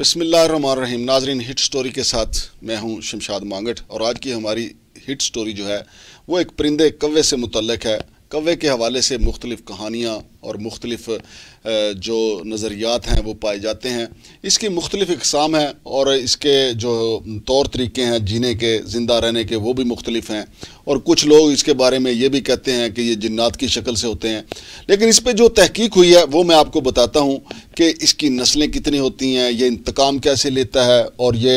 बसमिल्लाम नाजरीन hit story के साथ मैं हूं शमशाद मांगट और आज की हमारी हिट स्टोरी जो है वो एक परिंदे कवे से मुतलक है कवे के हवाले से मुख्तलिफ़ कहानियाँ और मुख्तलिफ़ जो नज़रियात हैं वो पाए जाते हैं इसकी मुख्तलिफ़ इकसाम हैं और इसके जो तौर तरीके हैं जीने के ज़िंदा रहने के वो भी मुख्तलिफ़ हैं और कुछ लोग इसके बारे में ये भी कहते हैं कि ये जिन्नात की शक्ल से होते हैं लेकिन इस पर जो तहकीक हुई है वो मैं आपको बताता हूँ कि इसकी नस्लें कितनी होती हैं ये इंतकाम कैसे लेता है और ये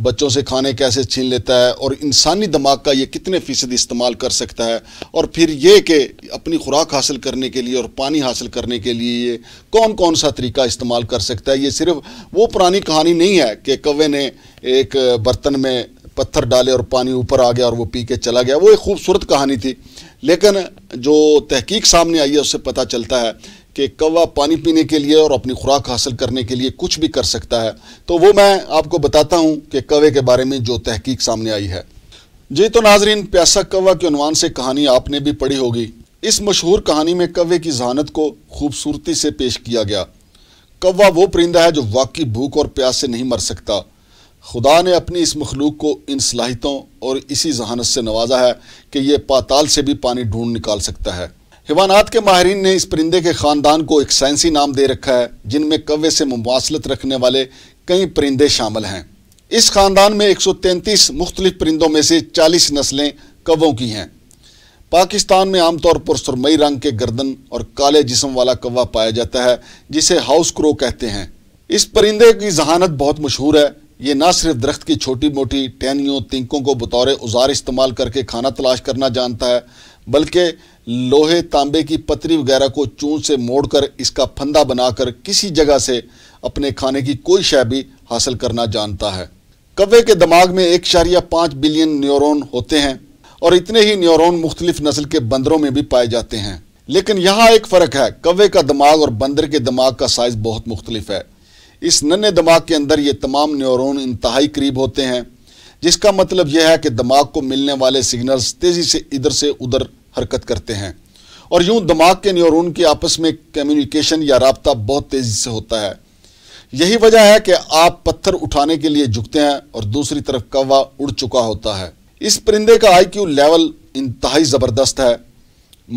बच्चों से खाने कैसे छीन लेता है और इंसानी दिमाग का ये कितने फ़ीसद इस्तेमाल कर सकता है और फिर ये कि अपनी खुराक हासिल करने के लिए और पानी हासिल करने के लिए ये कौन कौन सा तरीका इस्तेमाल कर सकता है ये सिर्फ वो पुरानी कहानी नहीं है कि कवे ने एक बर्तन में पत्थर डाले और पानी ऊपर आ गया और वो पी के चला गया वो एक खूबसूरत कहानी थी लेकिन जो तहकीक सामने आई है उससे पता चलता है कि कौवा पानी पीने के लिए और अपनी खुराक हासिल करने के लिए कुछ भी कर सकता है तो वो मैं आपको बताता हूँ कि कौवे के बारे में जो तहकीक सामने आई है जी तो नाजरीन प्यासा कौवा के अनवान से कहानी आपने भी पढ़ी होगी इस मशहूर कहानी में कौवे की जहानत को खूबसूरती से पेश किया गया कौवा वो परिंदा है जो वाकई भूख और प्यास से नहीं मर सकता खुदा ने अपनी इस मखलूक को इन सलाहितों और इसी जहानत से नवाजा है कि यह पाताल से भी पानी ढूंढ निकाल सकता है हिवानात के माहरीन ने इस परिंदे के ख़ानदान को एक साइंसी नाम दे रखा है जिनमें कवे से मुबासलत रखने वाले कई परिंदे शामिल हैं इस ख़ानदान में एक सौ तैंतीस मुख्तलिफ परिंदों में से चालीस नस्लें कवों की हैं पाकिस्तान में आमतौर पर सुरमई रंग के गर्दन और काले जिसम वाला कौवा पाया जाता है जिसे हाउस क्रो कहते हैं इस परिंदे की जहानत बहुत मशहूर है ये ना सिर्फ दरख्त की छोटी मोटी टहनियों तिंकों को बतौर उजार इस्तेमाल करके खाना तलाश करना जानता है बल्कि लोहे तांबे की पतरी वगैरह को चून से मोड़कर इसका फंदा बनाकर किसी जगह से अपने खाने की कोई शय भी हासिल करना जानता है कवे के दिमाग में एक शारिया पाँच बिलियन न्यूरोन होते हैं और इतने ही न्यूरोन मुख्तलिफ नस्ल के बंदरों में भी पाए जाते हैं लेकिन यहाँ एक फ़र्क है कवे का दिमाग और बंदर के दिमाग का साइज़ बहुत मुख्तलिफ है इस नन्हे दिमाग के अंदर ये तमाम न्यूरोन इंतहाई करीब होते हैं जिसका मतलब यह है कि दिमाग को मिलने वाले सिग्नल्स तेज़ी से इधर से उधर हरकत करते हैं और यूं दिमाग के न्यूरोन की आपस में कम्युनिकेशन या रबता बहुत तेज़ी से होता है यही वजह है कि आप पत्थर उठाने के लिए झुकते हैं और दूसरी तरफ कौवा उड़ चुका होता है इस परिंदे का आईक्यू लेवल इंतहाई ज़बरदस्त है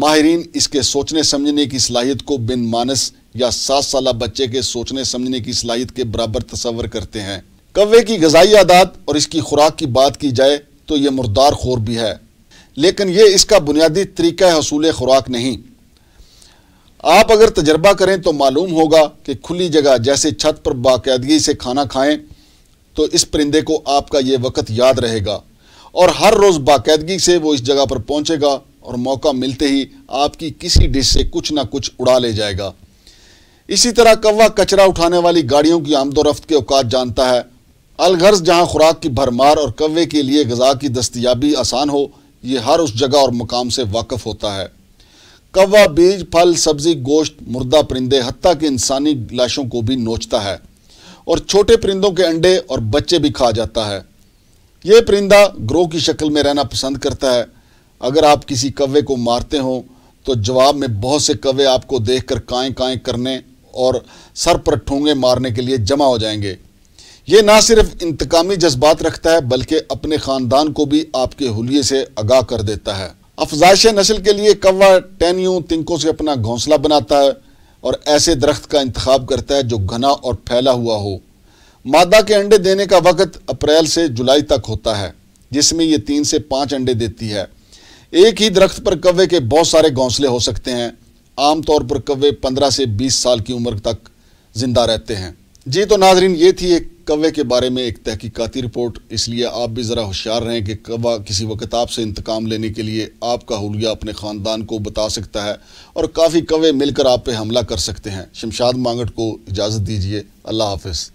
माहरीन इसके सोचने समझने की सलाहियत को बिन मानस या सात साल बच्चे के सोचने समझने की सलाहियत के बराबर तस्वर करते हैं कवे की गजाई आदात और इसकी खुराक की बात की जाए तो यह मुर्दार खोर भी है लेकिन यह इसका बुनियादी तरीका हसूल खुराक नहीं आप अगर तजर्बा करें तो मालूम होगा कि खुली जगह जैसे छत पर बाकायदगी से खाना खाएं तो इस परिंदे को आपका यह वक्त याद रहेगा और हर रोज़ बाकायदगी से वो इस जगह पर पहुंचेगा और मौका मिलते ही आपकी किसी डिश से कुछ ना कुछ उड़ा ले जाएगा इसी तरह कौवा कचरा उठाने वाली गाड़ियों की आमदोरफ्त के औकात जानता है अलगर्ज जहाँ खुराक की भरमार और कौवे के लिए गजा की दस्तियाबी आसान हो ये हर उस जगह और मुकाम से वाकफ़ होता है कौवा बीज फल सब्जी गोश्त मुर्दा परिंदे हती कि इंसानी लाशों को भी नोचता है और छोटे परिंदों के अंडे और बच्चे भी खा जाता है ये परिंदा ग्रोह की शक्ल में रहना पसंद करता है अगर आप किसी कौवे को मारते हों तो जवाब में बहुत से कौवे आपको देख कर काएँ काएँ करने और सर पर ठोंगे मारने के लिए जमा हो जाएंगे ये ना सिर्फ इंतकामी जज्बात रखता है बल्कि अपने ख़ानदान को भी आपके हुलिये से आगाह कर देता है अफजाइश नस्ल के लिए कौवा टैनियों तिनकों से अपना घोंसला बनाता है और ऐसे दरख्त का इंतखब करता है जो घना और फैला हुआ हो मादा के अंडे देने का वक्त अप्रैल से जुलाई तक होता है जिसमें यह तीन से पाँच अंडे देती है एक ही दरख्त पर कौवे के बहुत सारे घोंसले हो सकते हैं आम तौर पर कवे पंद्रह से बीस साल की उम्र तक ज़िंदा रहते हैं जी तो नाजरीन ये थी एक कवे के बारे में एक तहकीकती रिपोर्ट इसलिए आप भी ज़रा होशियार रहें कि कवा किसी वक्त आपसे इंतकाम लेने के लिए आपका हलिया अपने ख़ानदान को बता सकता है और काफ़ी कवे मिलकर आप पे हमला कर सकते हैं शमशाद मांगट को इजाज़त दीजिए अल्लाह हाफिज़